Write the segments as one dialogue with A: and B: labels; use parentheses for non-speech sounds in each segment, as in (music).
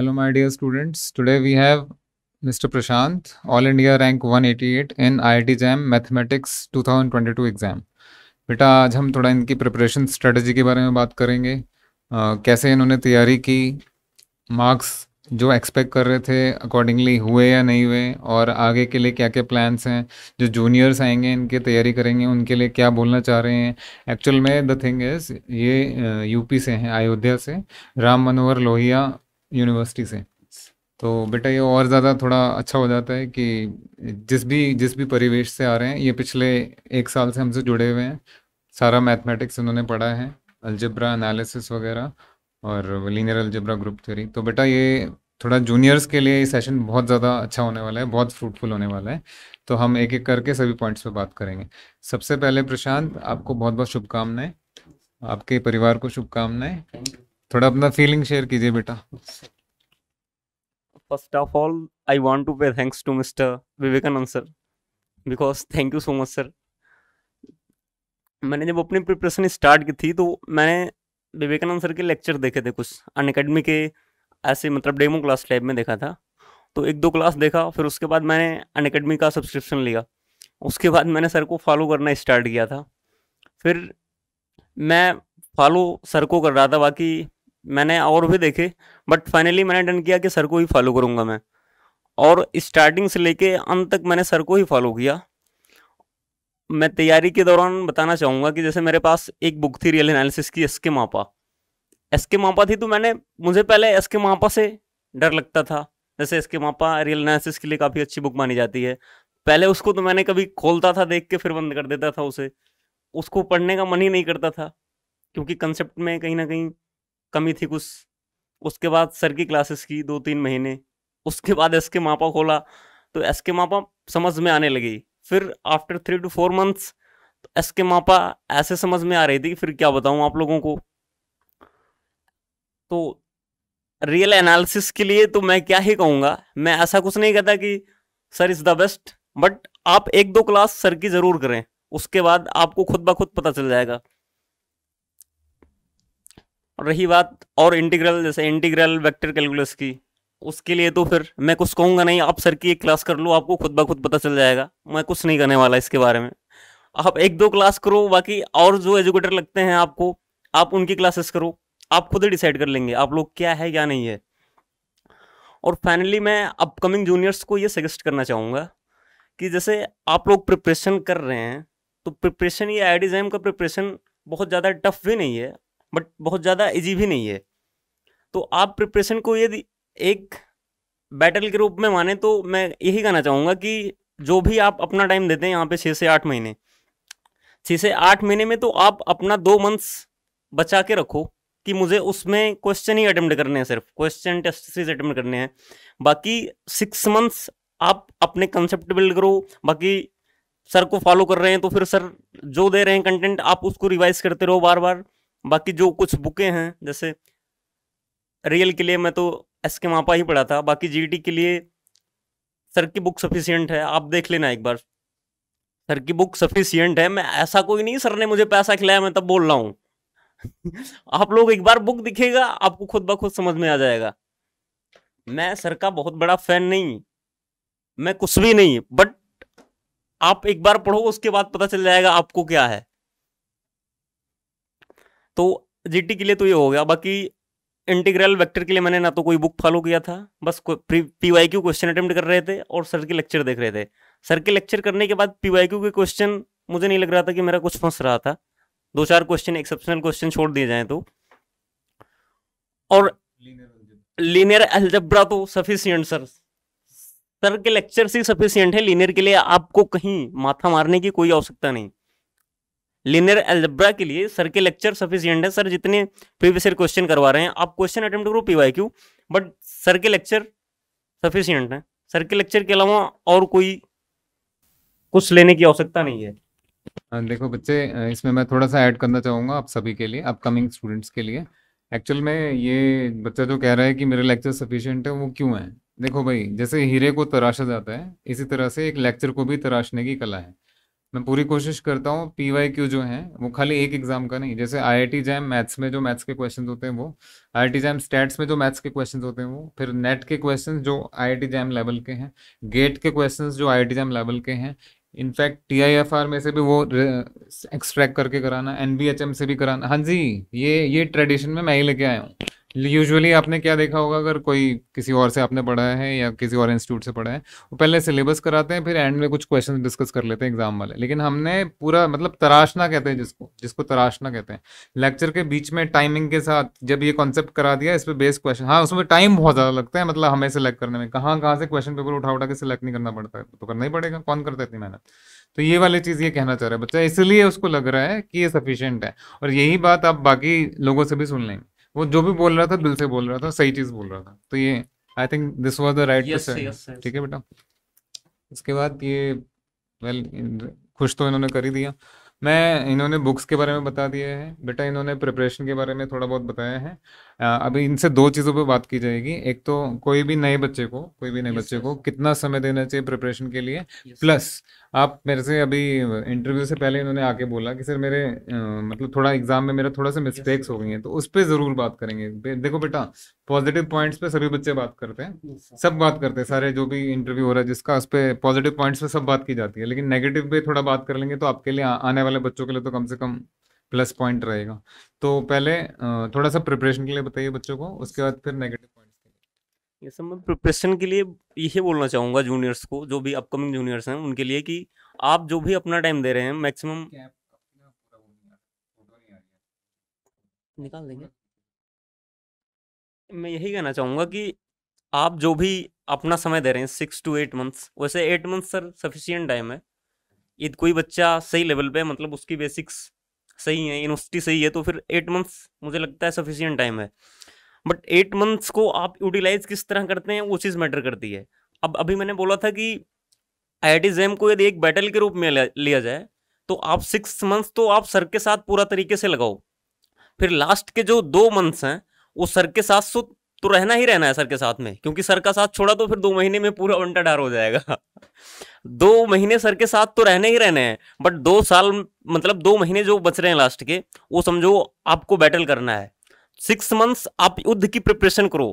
A: Hello my dear students today we have mister Prashant all India rank 188 in IIT JAM mathematics 2022 exam बेटा आज हम थोड़ा इनकी preparation strategy के बारे में बात करेंगे uh, कैसे इन्होंने तैयारी की मार्क्स जो एक्सपेक्ट कर रहे थे अकॉर्डिंगली हुए या नहीं हुए और आगे के लिए क्या क्या प्लान्स हैं जो जूनियर्स आएंगे इनके तैयारी करेंगे उनके लिए क्या बोलना चाह रहे हैं एक्चुअल में द थिंग इज़ ये यूपी से हैं अयोध्या से राम मनोहर लोहिया यूनिवर्सिटी से तो बेटा ये और ज़्यादा थोड़ा अच्छा हो जाता है कि जिस भी जिस भी परिवेश से आ रहे हैं ये पिछले एक साल से हमसे जुड़े हुए हैं सारा मैथमेटिक्स उन्होंने पढ़ा है अल्जब्रा एनालिसिस वगैरह और लीनियर अल्जब्रा ग्रुप थ्योरी तो बेटा ये थोड़ा जूनियर्स के लिए ये सेशन बहुत ज़्यादा अच्छा होने वाला है बहुत फ्रूटफुल होने वाला है तो हम एक एक करके सभी पॉइंट्स पर बात करेंगे सबसे पहले प्रशांत आपको बहुत बहुत शुभकामनाएं आपके परिवार को शुभकामनाएं थोड़ा अपना फीलिंग शेयर कीजिए बेटा
B: first of all I want to pay thanks to mister Vivekanand sir because thank you so much sir मैंने जब अपनी प्रिपरेशन स्टार्ट की थी तो मैंने विवेकानंद सर के लेक्चर देखे थे कुछ अन के ऐसे मतलब डेमो क्लास टाइप में देखा था तो एक दो क्लास देखा फिर उसके बाद मैंने अन अकेडमी का सब्सक्रिप्शन लिया उसके बाद मैंने सर को फॉलो करना स्टार्ट किया था फिर मैं फॉलो सर को कर रहा था बाकी मैंने और भी देखे बट फाइनली मैंने डन किया कि सर को ही फॉलो करूँगा मैं और स्टार्टिंग से लेके अंत तक मैंने सर को ही फॉलो किया मैं तैयारी के दौरान बताना चाहूँगा कि जैसे मेरे पास एक बुक थी रियल एनालिसिस की एस के मापा एस के मापा थी तो मैंने मुझे पहले एस के मापा से डर लगता था जैसे एस के मापा रियल एनालिसिस के लिए काफ़ी अच्छी बुक मानी जाती है पहले उसको तो मैंने कभी खोलता था देख के फिर बंद कर देता था उसे उसको पढ़ने का मन ही नहीं करता था क्योंकि कंसेप्ट में कहीं ना कहीं कमी थी कुछ उसके बाद सर की क्लासेस की दो तीन महीने उसके बाद एस के मापा खोला तो एस के मापा समझ में आने लगी फिर after three two four months तो एस के मापा ऐसे समझ में आ रही थी कि फिर क्या बताऊं आप लोगों को तो रियल एनालिसिस के लिए तो मैं क्या ही कहूँगा मैं ऐसा कुछ नहीं कहता कि sir is the best but आप एक दो क्लास सर की ज़रूर करें उसके बाद आपको खुद ब खुद पता चल जाएगा और रही बात और इंटीग्रल जैसे इंटीग्रल वेक्टर कैलकुलस की उसके लिए तो फिर मैं कुछ कहूँगा नहीं आप सर की एक क्लास कर लो आपको खुद ब खुद पता चल जाएगा मैं कुछ नहीं करने वाला इसके बारे में आप एक दो क्लास करो बाकी और जो एजुकेटर लगते हैं आपको आप उनकी क्लासेस करो आप खुद ही डिसाइड कर लेंगे आप लोग क्या है क्या नहीं है और फाइनली मैं अपकमिंग जूनियर्स को ये सजेस्ट करना चाहूँगा कि जैसे आप लोग प्रिपरेशन कर रहे हैं तो प्रिपरेशन ये आई का प्रिपरेशन बहुत ज़्यादा टफ भी नहीं है बट बहुत ज़्यादा इजी भी नहीं है तो आप प्रिपरेशन को यदि एक बैटल के रूप में माने तो मैं यही कहना चाहूँगा कि जो भी आप अपना टाइम देते हैं यहाँ पे छः से आठ महीने छः से आठ महीने में तो आप अपना दो मंथ्स बचा के रखो कि मुझे उसमें क्वेश्चन ही अटेम्प्ट करने हैं सिर्फ क्वेश्चन टेस्ट सीरीज अटेम्प्ट करने हैं बाकी सिक्स मंथ्स आप अपने कंसेप्ट बिल्ड करो बाकी सर को फॉलो कर रहे हैं तो फिर सर जो दे रहे हैं कंटेंट आप उसको रिवाइज करते रहो बार बार बाकी जो कुछ बुकें हैं जैसे रियल के लिए मैं तो एस के मापा ही पढ़ा था बाकी जी के लिए सर की बुक सफिशियंट है आप देख लेना एक बार सर की बुक सफिशियंट है मैं ऐसा कोई नहीं सर ने मुझे पैसा खिलाया मैं तब बोल रहा हूँ (laughs) आप लोग एक बार बुक दिखेगा आपको खुद ब खुद समझ में आ जाएगा मैं सर का बहुत बड़ा फैन नहीं मैं कुछ भी नहीं बट आप एक बार पढ़ो उसके बाद पता चल जाएगा आपको क्या है तो जीटी के लिए तो ये हो गया बाकी इंटीग्रल वेक्टर के लिए मैंने ना तो कोई बुक फॉलो किया था बस P Y Q question attempt कर रहे थे और सर के लेक्चर देख रहे थे सर के लेक्चर करने के बाद पी वाई क्यू के क्वेश्चन मुझे नहीं लग रहा था कि मेरा कुछ फंस रहा था दो चार क्वेश्चन एक्सेप्शनल क्वेश्चन छोड़ दिए जाए तो और लीनियर एल्जब्रा तो सफिशियंट सर सर के लेक्चर से सफिशियंट है लीनियर के लिए आपको कहीं माथा मारने की कोई आवश्यकता नहीं लिनियर एल्जब्रा के लिए सर के लेक्चर सफिशियंट है सर जितने प्रीवियस ईयर क्वेश्चन करवा रहे हैं आप क्वेश्चन अटेम्प्ट करो पीवाई क्यू बट सर के लेक्चर सफिशियंट है सर के लेक्चर के अलावा और कोई
A: कुछ लेने की आवश्यकता नहीं है देखो बच्चे इसमें मैं थोड़ा सा ऐड करना चाहूँगा आप सभी के लिए अपकमिंग स्टूडेंट्स के लिए एक्चुअल में ये बच्चा जो कह रहा है कि मेरे लेक्चर सफिशियंट है वो क्यों है देखो भाई जैसे हीरे को तराशा जाता है इसी तरह से एक लेक्चर को भी तराशने की कला है मैं पूरी कोशिश करता हूँ पी वाई क्यू जो है वो खाली एक एग्जाम का नहीं जैसे I I T JAM maths में जो मैथ्स के क्वेश्चन होते हैं वो I I T JAM stats में जो मैथ्स के क्वेश्चन होते हैं वो फिर नेट के क्वेश्चन जो I I T JAM level के हैं गेट के क्वेश्चन जो I I T JAM level के हैं in fact T I F R में से भी वो एक्सट्रैक्ट करके कराना एन बी एच एम से भी कराना हाँ जी ये ये ट्रेडिशन में मैं ही लेके आया हूँ यूजुअली आपने क्या देखा होगा अगर कोई किसी और से आपने पढ़ा है या किसी और इंस्टीट्यूट से पढ़ा है वो पहले सिलेबस कराते हैं फिर एंड में कुछ क्वेश्चन डिस्कस कर लेते हैं एग्जाम वाले लेकिन हमने पूरा मतलब तराशना कहते हैं जिसको जिसको तराशना कहते हैं लेक्चर के बीच में टाइमिंग के साथ जब ये कॉन्सेप्ट करा दिया इस पर बेस्ड क्वेश्चन हाँ उसमें टाइम बहुत ज़्यादा लगता है मतलब हमें सेलेक्ट करने में कहाँ कहाँ से क्वेश्चन पेपर उठा उठा के सिलेक्ट नहीं करना पड़ता है तो करना ही पड़ेगा कौन करता है इतनी मेहनत तो ये वाली चीज़ ये कहना चाह रहा है बच्चा इसलिए उसको लग रहा है कि ये सफिशियंट है और यही बात आप बाकी लोगों से भी सुन लेंगे वो जो भी बोल रहा था दिल से बोल रहा था सही चीज बोल रहा था तो ये I think this was the right ठीक है बेटा उसके बाद ये वेल well, खुश तो इन्होंने कर ही दिया मैं इन्होंने बुक्स के बारे में बता दिए हैं बेटा इन्होंने प्रिपरेशन के बारे में थोड़ा बहुत बताया है अभी इनसे दो चीज़ों पे बात की जाएगी एक तो कोई भी नए बच्चे को कोई भी नए yes, बच्चे yes. को कितना समय देना चाहिए प्रिपरेशन के लिए yes, प्लस आप मेरे से अभी इंटरव्यू से पहले इन्होंने आके बोला कि सर मेरे मतलब थोड़ा एग्जाम में मेरा थोड़ा सा मिस्टेक्स हो गई हैं तो उस पर ज़रूर बात करेंगे देखो बेटा पॉजिटिव पॉइंट्स पे सभी बच्चे बात करते हैं सब बात करते हैं सारे जो भी इंटरव्यू हो रहा है जिसका उस पर पॉजिटिव पॉइंट्स पे सब बात की जाती है लेकिन नेगेटिव पे थोड़ा बात कर लेंगे तो आपके लिए आने वाले बच्चों के लिए तो कम से कम प्लस पॉइंट रहेगा तो पहले थोड़ा सा प्रिपरेशन के लिए बताइए बच्चों को उसके बाद फिर नेगेटिव ये सब मैं प्रिपरेशन के लिए यही बोलना चाहूँगा जूनियर्स को जो भी अपकमिंग जूनियर्स
B: हैं उनके लिए कि आप जो भी अपना टाइम दे रहे हैं मैक्सिमम निकाल देंगे मैं यही कहना चाहूँगा कि आप जो भी अपना समय दे रहे हैं सिक्स टू एट मंथ्स वैसे eight months sir sufficient time है यदि कोई बच्चा सही लेवल पे मतलब उसकी बेसिक्स सही है यूनिवर्सिटी सही है तो फिर एट मंथ्स मुझे लगता है सफिशियंट टाइम है बट एट मंथ्स को आप यूटिलाइज किस तरह करते हैं वो चीज़ मैटर करती है अब अभी मैंने बोला था कि आई आई को यदि एक बैटल के रूप में लिया जाए तो आप सिक्स मंथ्स तो आप सर के साथ पूरा तरीके से लगाओ फिर लास्ट के जो दो मंथ्स हैं वो सर के साथ सो तो रहना ही रहना है सर के साथ में क्योंकि सर का साथ छोड़ा तो फिर दो महीने में पूरा डार हो जाएगा दो महीने सर के साथ तो रहने ही रहने हैं बट दो साल मतलब दो महीने जो बच रहे हैं लास्ट के वो समझो आपको बैटल करना है सिक्स मंथ्स आप युद्ध की प्रिपरेशन करो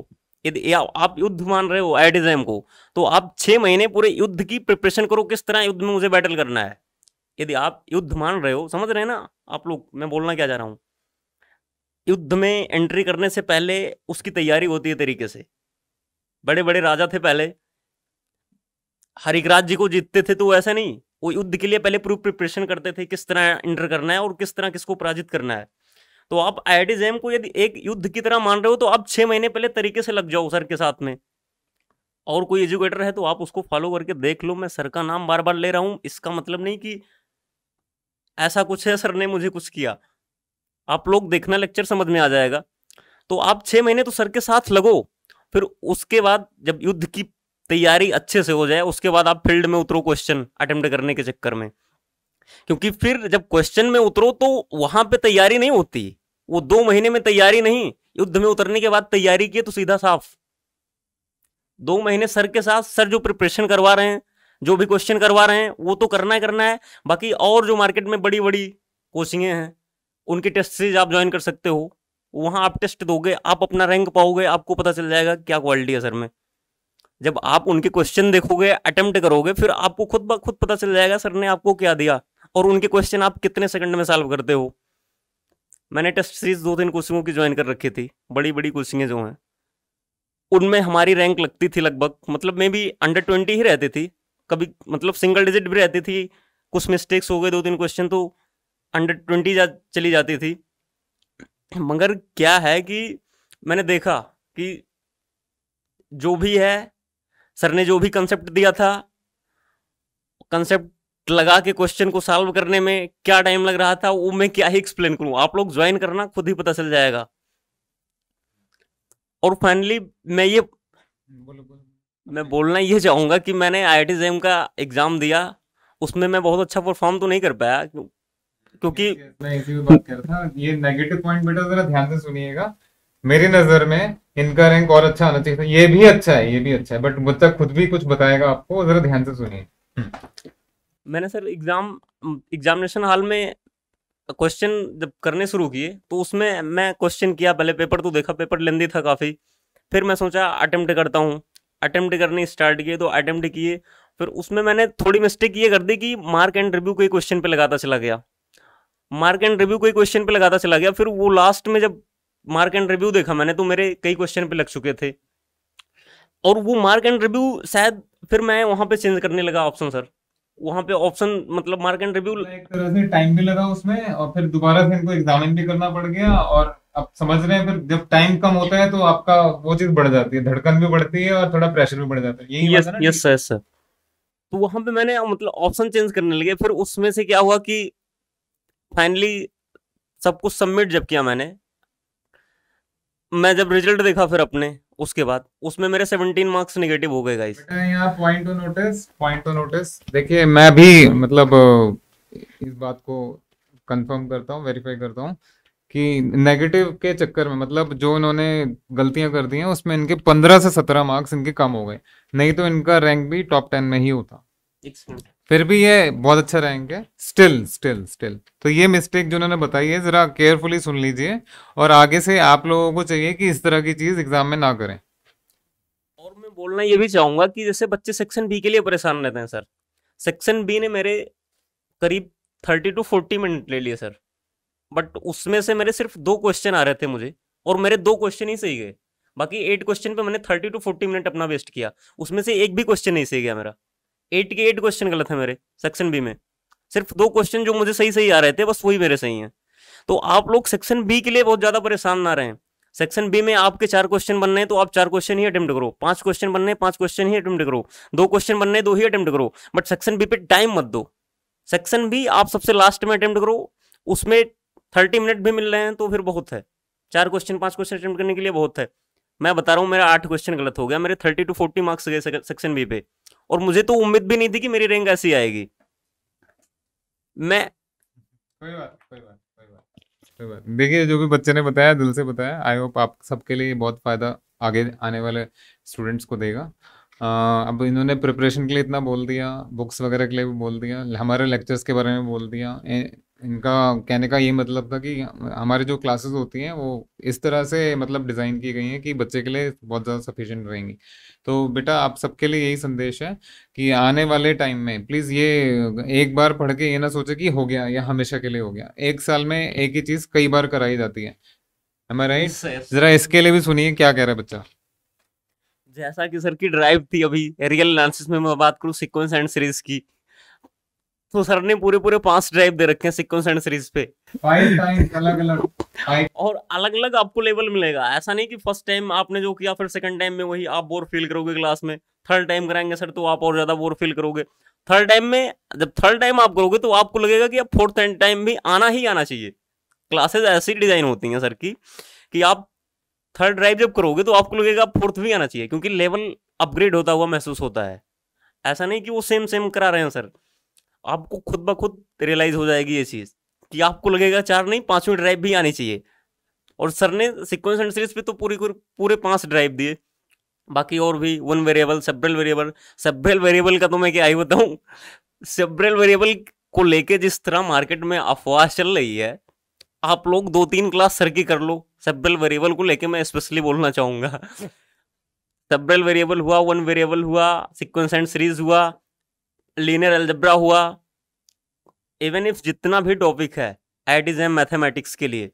B: यदि आप युद्ध मान रहे हो एडिज्म को तो आप छह महीने पूरे युद्ध की प्रिपरेशन करो किस तरह युद्ध में मुझे बैटल करना है यदि आप युद्ध मान रहे हो समझ रहे हैं ना आप लोग मैं बोलना क्या जा रहा हूं युद्ध में एंट्री करने से पहले उसकी तैयारी होती है तरीके से बड़े बड़े राजा थे पहले हरिकराज जी को जीतते थे तो ऐसा नहीं वो युद्ध के लिए पहले पूरी प्रिपरेशन करते थे किस तरह एंटर करना है और किस तरह किसको पराजित करना है तो आप आई जैम को यदि एक युद्ध की तरह मान रहे हो तो आप छह महीने पहले तरीके से लग जाओ सर के साथ में और कोई एजुकेटर है तो आप उसको फॉलो करके देख लो मैं सर का नाम बार बार ले रहा हूं इसका मतलब नहीं कि ऐसा कुछ है सर ने मुझे कुछ किया आप लोग देखना लेक्चर समझ में आ जाएगा तो आप छह महीने तो सर के साथ लगो फिर उसके बाद जब युद्ध की तैयारी अच्छे से हो जाए उसके बाद आप फील्ड में उतरो क्वेश्चन अटेम्प्ट करने के चक्कर में क्योंकि फिर जब क्वेश्चन में उतरो तो वहां पे तैयारी नहीं होती वो दो महीने में तैयारी नहीं युद्ध में उतरने के बाद तैयारी की तो सीधा साफ दो महीने सर के साथ सर जो प्रिपरेशन करवा रहे हैं जो भी क्वेश्चन करवा रहे हैं वो तो करना है करना है बाकी और जो मार्केट में बड़ी बड़ी कोचिंगें हैं उनकी टेस्ट सीरीज आप ज्वाइन कर सकते हो वहां आप टेस्ट दोगे आप अपना रैंक पाओगे आपको पता चल जाएगा क्या क्वालिटी है सर में जब आप उनके क्वेश्चन देखोगे अटेम्प्ट करोगे फिर आपको खुद ब खुद पता चल जाएगा सर ने आपको क्या दिया और उनके क्वेश्चन आप कितने सेकंड में सॉल्व करते हो मैंने टेस्ट सीरीज दो तीन कोचिंगों की ज्वाइन कर रखी थी बड़ी बड़ी कोचिंगें जो हैं उनमें हमारी रैंक लगती थी लगभग मतलब मे भी अंडर ट्वेंटी ही रहती थी कभी मतलब सिंगल डिजिट भी रहती थी कुछ मिस्टेक्स हो गए दो तीन क्वेश्चन तो अंडर ट्वेंटी जा चली जाती थी मगर क्या है कि मैंने देखा कि जो भी है सर ने जो भी कंसेप्ट दिया था कंसेप्ट लगा के क्वेश्चन को सॉल्व करने में क्या टाइम लग रहा था वो मैं क्या ही एक्सप्लेन करूं आप लोग ज्वाइन करना खुद ही पता चल जाएगा और फाइनली मैं ये बोलो, बोलो। मैं बोलना ये चाहूंगा कि मैंने आई आई का एग्जाम दिया उसमें मैं बहुत अच्छा परफॉर्म तो नहीं कर पाया
A: क्योंकि मेरी नजर में इनका रैंक और अच्छा आना चाहिए ये भी अच्छा है ये भी अच्छा है बट मुझ खुद भी कुछ बताएगा आपको जरा ध्यान से सुनिए
B: मैंने सर एग्ज़ाम एग्जामिनेशन हाल में क्वेश्चन जब करने शुरू किए तो उसमें मैं क्वेश्चन किया पहले पेपर तो देखा पेपर लेंदी था काफ़ी फिर मैं सोचा अटेम्प्ट करता हूँ अटेम्प्ट करने स्टार्ट किए तो अटेम्प्ट किए फिर उसमें मैंने थोड़ी मिस्टेक ये कर दी कि मार्क एंड रिव्यू कोई क्वेश्चन पे लगाता चला गया मार्क एंड रिव्यू कोई क्वेश्चन पे लगाता चला गया फिर वो लास्ट में जब मार्क एंड रिव्यू देखा मैंने तो मेरे कई क्वेश्चन पे लग चुके थे और वो मार्क एंड रिव्यू शायद फिर मैं वहाँ पे चेंज करने लगा ऑप्शन सर वहाँ पे ऑप्शन मतलब मार्क एंड रिव्यू
A: एक तरह से टाइम भी लगा उसमें और फिर दोबारा से इनको एग्जामिन भी करना पड़ गया और अब समझ रहे हैं फिर जब टाइम कम होता है तो आपका वो चीज बढ़ जाती है धड़कन भी बढ़ती है और थोड़ा प्रेशर भी बढ़ जाता है यही यस यस सर सर तो वहां पे मैंने
B: मतलब ऑप्शन चेंज करने लगे फिर उसमें से क्या हुआ कि फाइनली सब कुछ सबमिट जब किया मैंने मैं जब रिजल्ट देखा फिर अपने उसके बाद
A: उसमें मेरे 17 मार्क्स नेगेटिव हो गए गाइस यहां point to notice point to notice देखिए मैं भी मतलब इस बात को कंफर्म करता हूं वेरीफाई करता हूं कि नेगेटिव के चक्कर में मतलब जो इन्होंने गलतियां कर दी हैं उसमें इनके 15 से 17 मार्क्स इनके कम हो गए नहीं तो इनका रैंक भी टॉप 10 में ही होता एक सेकंड फिर भी ये बहुत अच्छा रहेंगे स्टिल स्टिल स्टिल तो ये मिस्टेक जो उन्होंने बताई है ज़रा केयरफुली सुन लीजिए और आगे से आप लोगों को चाहिए कि इस तरह की चीज़ एग्जाम में ना करें
B: और मैं बोलना ये भी चाहूँगा कि जैसे बच्चे सेक्शन बी के लिए परेशान रहते हैं सर सेक्शन बी ने मेरे करीब थर्टी टू फोर्टी मिनट ले लिए सर बट उसमें से मेरे सिर्फ दो क्वेश्चन आ रहे थे मुझे और मेरे दो क्वेश्चन ही सही गए बाकी एट क्वेश्चन पे मैंने थर्टी टू फोर्टी मिनट अपना वेस्ट किया उसमें से एक भी क्वेश्चन नहीं सही गया मेरा एट के एट क्वेश्चन गलत है मेरे सेक्शन बी में सिर्फ दो क्वेश्चन जो मुझे सही सही आ रहे थे बस वही मेरे सही हैं तो आप लोग सेक्शन बी के लिए बहुत ज़्यादा परेशान ना रहे सेक्शन बी में आपके चार क्वेश्चन बनने हैं तो आप चार क्वेश्चन ही अटेम्प्ट करो पांच क्वेश्चन बनने पांच क्वेश्चन ही अटेम्प्ट करो दो क्वेश्चन बनने दो ही अटेम्प्ट करो बट सेक्शन बी पे टाइम मत दो सेक्शन बी आप सबसे लास्ट में अटेम्प्ट करो उसमें थर्टी मिनट भी मिल रहे हैं तो फिर बहुत है चार क्वेश्चन पांच क्वेश्चन अटेम्प्ट करने के लिए बहुत है मैं बता रहा हूँ मेरा आठ क्वेश्चन गलत हो गया मेरे थर्टी टू फोर्टी मार्क्स गए सेक्शन बी पे और मुझे तो उम्मीद भी नहीं थी कि मेरी रैंक ऐसी
A: आएगी मैं कोई बात कोई बात देखिए जो भी बच्चे ने बताया दिल से बताया आई होप आप सबके लिए बहुत फ़ायदा आगे आने वाले स्टूडेंट्स को देगा अब इन्होंने प्रिपरेशन के लिए इतना बोल दिया बुक्स वगैरह के लिए भी बोल दिया हमारे लेक्चर्स के बारे में बोल दिया इनका कहने का ये मतलब था कि हमारे जो क्लासेस होती हैं वो इस तरह से मतलब डिज़ाइन की गई हैं कि बच्चे के लिए बहुत ज़्यादा सफिशेंट रहेंगी तो बेटा आप सबके लिए यही संदेश है कि आने वाले टाइम में प्लीज़ ये एक बार पढ़ के ये ना सोचे कि हो गया या हमेशा के लिए हो गया एक साल में एक ही चीज़ कई बार कराई जाती है हमारा जरा इसके लिए भी सुनिए क्या कह रहा है बच्चा
B: जैसा कि सर की ड्राइव थी अभी रियल एनालिसिस में मैं बात करूँ सिक्वेंस एंड सीरीज की तो सर ने पूरे पूरे पांच ड्राइव दे रखे हैं सिक्वेंस एंड सीरीज पे
A: अलग अलग
B: और अलग अलग आपको लेवल मिलेगा ऐसा नहीं कि फर्स्ट टाइम आपने जो किया फिर सेकंड टाइम में वही आप बोर फील करोगे क्लास में थर्ड टाइम कराएंगे सर तो आप और ज्यादा बोर फील करोगे थर्ड टाइम में जब थर्ड टाइम आप करोगे तो आपको लगेगा कि आप फोर्थ टाइम भी आना ही आना चाहिए क्लासेज ऐसी डिजाइन होती हैं सर की कि आप थर्ड ड्राइव जब करोगे तो आपको लगेगा फोर्थ भी आना चाहिए क्योंकि लेवल अपग्रेड होता हुआ महसूस होता है ऐसा नहीं कि वो सेम सेम करा रहे हैं सर आपको खुद ब खुद रियलाइज हो जाएगी ये चीज़ कि आपको लगेगा चार नहीं पाँचवीं ड्राइव भी आनी चाहिए और सर ने सिक्वेंस एंड सीरीज पे तो पूरी पूरे पांच ड्राइव दिए बाकी और भी one variable several variable several variable का तो मैं क्या ही बताऊँ सेब्रल वेरिएबल को लेके जिस तरह मार्केट में अफवाह चल रही है आप लोग दो तीन क्लास सर की कर लो सेपरल वेरिएबल को लेके मैं स्पेशली बोलना चाहूंगा सेपरल वेरिएबल हुआ वन वेरिएबल हुआ सिक्वेंस एंड सीरीज हुआ लीनियर एल्जब्रा हुआ इवन इफ जितना भी टॉपिक है एट इज एम मैथमेटिक्स के लिए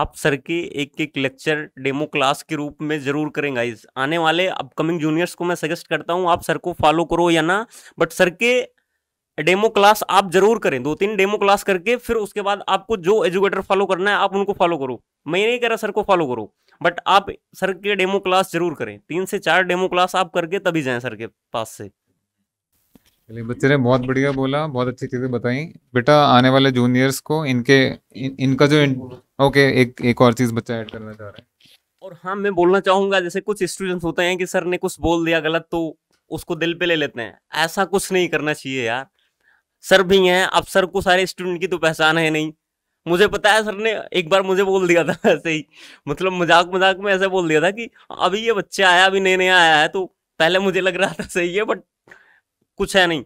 B: आप सर के एक एक लेक्चर डेमो क्लास के रूप में जरूर करें गाइज आने वाले अपकमिंग जूनियर्स को मैं सजेस्ट करता हूँ आप सर को फॉलो करो या ना बट सर के डेमो क्लास आप जरूर करें दो तीन डेमो क्लास करके फिर उसके बाद आपको जो एजुकेटर फॉलो करना है आप उनको फॉलो करो मैं नहीं कह रहा सर को फॉलो करो बट आप सर के डेमो क्लास जरूर करें तीन से चार डेमो क्लास आप करके तभी जाएं सर के पास से
A: चलिए बच्चे ने बहुत बढ़िया बोला बहुत अच्छी चीज़ें बताई बेटा आने वाले जूनियर्स को इनके इन, इनका जो इन, ओके एक एक और चीज़ बच्चा ऐड करना चाह रहा है
B: और हाँ मैं बोलना चाहूंगा जैसे कुछ स्टूडेंट्स होते हैं कि सर ने कुछ बोल दिया गलत तो उसको दिल पे ले लेते हैं ऐसा कुछ नहीं करना चाहिए यार सर भी हैं अब सर को सारे स्टूडेंट की तो पहचान है नहीं मुझे पता है सर ने एक बार मुझे बोल दिया था (laughs) ऐसे ही मतलब मजाक मजाक में ऐसे बोल दिया था कि अभी ये बच्चा आया अभी नए नया आया है तो पहले मुझे लग रहा था सही है बट कुछ है नहीं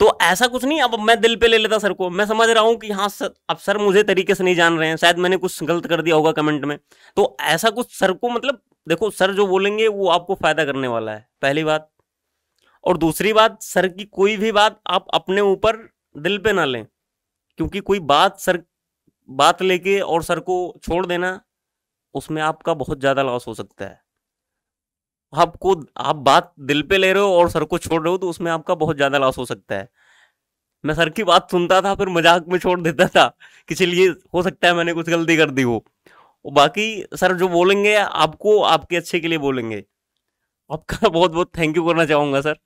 B: तो ऐसा कुछ नहीं अब मैं दिल पे ले लेता सर को मैं समझ रहा हूँ कि हाँ सर अब सर मुझे तरीके से नहीं जान रहे हैं शायद मैंने कुछ गलत कर दिया होगा कमेंट में तो ऐसा कुछ सर को मतलब देखो सर जो बोलेंगे वो आपको फायदा करने वाला है पहली बात और दूसरी बात सर की कोई भी बात आप अपने ऊपर दिल पे ना लें क्योंकि कोई बात सर बात लेके और सर को छोड़ देना उसमें आपका बहुत ज़्यादा लॉस हो सकता है आपको आप बात दिल पे ले रहे हो और सर को छोड़ रहे हो तो उसमें आपका बहुत ज़्यादा लॉस हो सकता है मैं सर की बात सुनता था फिर मजाक में छोड़ देता था कि चलिए हो सकता है मैंने कुछ गलती कर दी हो बाकी सर जो बोलेंगे आपको आपके अच्छे के लिए बोलेंगे आपका (laughs) बहुत बहुत थैंक यू करना चाहूंगा सर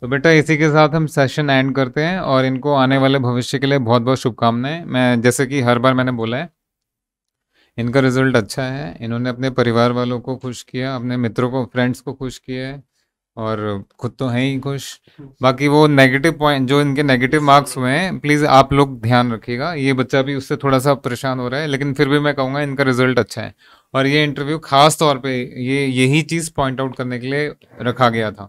A: तो बेटा इसी के साथ हम सेशन एंड करते हैं और इनको आने वाले भविष्य के लिए बहुत बहुत शुभकामनाएं मैं जैसे कि हर बार मैंने बोला है इनका रिजल्ट अच्छा है इन्होंने अपने परिवार वालों को खुश किया अपने मित्रों को फ्रेंड्स को खुश किया है और खुद तो हैं ही खुश बाकी वो नेगेटिव पॉइंट जो इनके नेगेटिव मार्क्स हुए हैं प्लीज़ आप लोग ध्यान रखिएगा ये बच्चा भी उससे थोड़ा सा परेशान हो रहा है लेकिन फिर भी मैं कहूँगा इनका रिजल्ट अच्छा है और ये इंटरव्यू खास तौर पे ये यही चीज़ पॉइंट आउट करने के लिए रखा गया था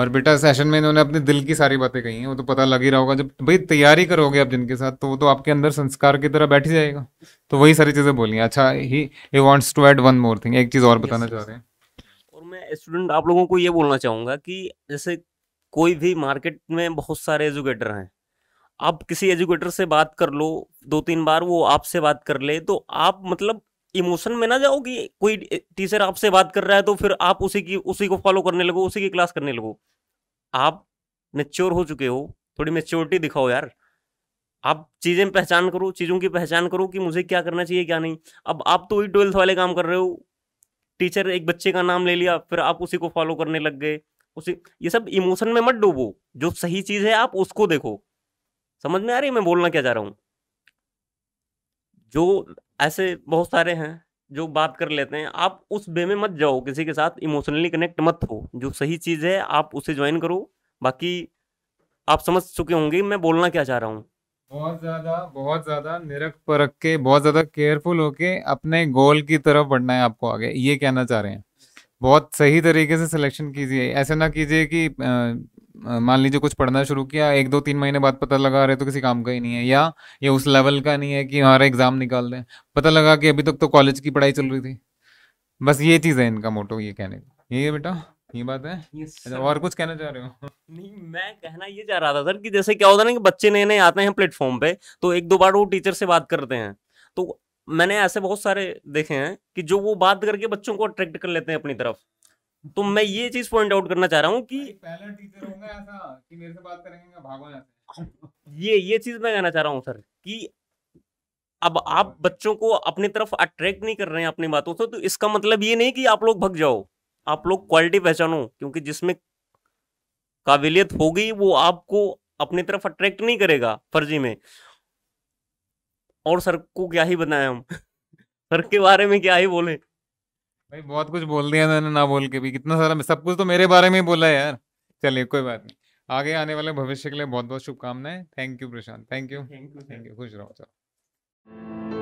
A: और बेटा सेशन में इन्होंने अपने दिल की सारी बातें कही हैं वो तो पता लग ही रहा होगा जब भाई तैयारी करोगे आप जिनके साथ तो वो तो आपके अंदर संस्कार की तरह बैठ ही जाएगा तो वही सारी चीज़ें बोली अच्छा he he wants to add one more thing एक चीज़ और बताना चाह रहे हैं
B: और मैं स्टूडेंट आप लोगों को ये बोलना चाहूँगा कि जैसे कोई भी मार्केट में बहुत सारे एजुकेटर हैं आप किसी एजुकेटर से बात कर लो दो तीन बार वो आपसे बात कर ले तो आप मतलब इमोशन में ना जाओ कि कोई टीचर आपसे बात कर रहा है तो फिर आप उसी की उसी को फॉलो करने लगो उसी की क्लास करने लगो आप मेच्योर हो चुके हो थोड़ी मेच्योरिटी दिखाओ यार आप चीज़ें पहचान करो चीज़ों की पहचान करो कि मुझे क्या करना चाहिए क्या नहीं अब आप तो वही ट्वेल्थ वाले काम कर रहे हो टीचर एक बच्चे का नाम ले लिया फिर आप उसी को फॉलो करने लग गए उसी ये सब इमोशन में मत डूबो जो सही चीज़ है आप उसको देखो समझ में आ रही है मैं बोलना क्या चाह रहा हूँ जो ऐसे बहुत सारे हैं जो बात कर लेते हैं आप उस वे में मत जाओ किसी के साथ इमोशनली कनेक्ट मत हो जो सही चीज़ है आप उसे ज्वाइन करो बाकी आप समझ चुके होंगे मैं
A: बोलना क्या चाह रहा हूँ बहुत ज़्यादा बहुत ज़्यादा निरख परख के बहुत ज़्यादा केयरफुल होके अपने गोल की तरफ बढ़ना है आपको आगे ये कहना चाह रहे हैं बहुत सही तरीके से सिलेक्शन कीजिए ऐसे ना कीजिए कि मान लीजिए कुछ पढ़ना शुरू किया एक दो तीन महीने बाद पता लगा अरे तो किसी काम का ही नहीं है या ये उस लेवल का नहीं है कि हमारा एग्ज़ाम निकाल दें पता लगा कि अभी तक तो कॉलेज की पढ़ाई चल रही थी बस ये चीज़ है इनका मोटो ये कहने का ये बेटा ये बात है yes, अच्छा, और कुछ कहना चाह रहे हो
B: नहीं मैं कहना ये चाह रहा था सर कि जैसे क्या होता है ना कि
A: बच्चे नए नए आते हैं प्लेटफॉर्म पे तो एक दो
B: बार वो टीचर से बात करते हैं तो मैंने ऐसे बहुत सारे देखे हैं कि जो वो बात करके बच्चों को अट्रैक्ट कर लेते हैं अपनी तरफ तो मैं ये चीज पॉइंट आउट करना चाह रहा हूँ कि
A: पहला टीचर होगा ऐसा कि मेरे से बात करेंगे
B: भागो ये ये चीज मैं कहना चाह रहा हूँ सर कि अब हाँ, आप बच्चों को अपनी तरफ अट्रैक्ट नहीं कर रहे हैं अपनी बातों से तो इसका मतलब ये नहीं कि आप लोग भग जाओ आप लोग क्वालिटी पहचानो क्योंकि जिसमें काबिलियत होगी वो आपको अपनी तरफ अट्रैक्ट नहीं करेगा फर्जी में
A: और सर को क्या ही बताया हम (laughs) सर के बारे में क्या ही बोले भाई बहुत कुछ बोल दिया मैंने ना बोल के भी कितना सारा सब कुछ तो मेरे बारे में ही बोला है यार चलिए कोई बात नहीं आगे आने वाले भविष्य के लिए बहुत बहुत शुभकामनाएं thank you Prashant thank you thank you खुश रहो चलो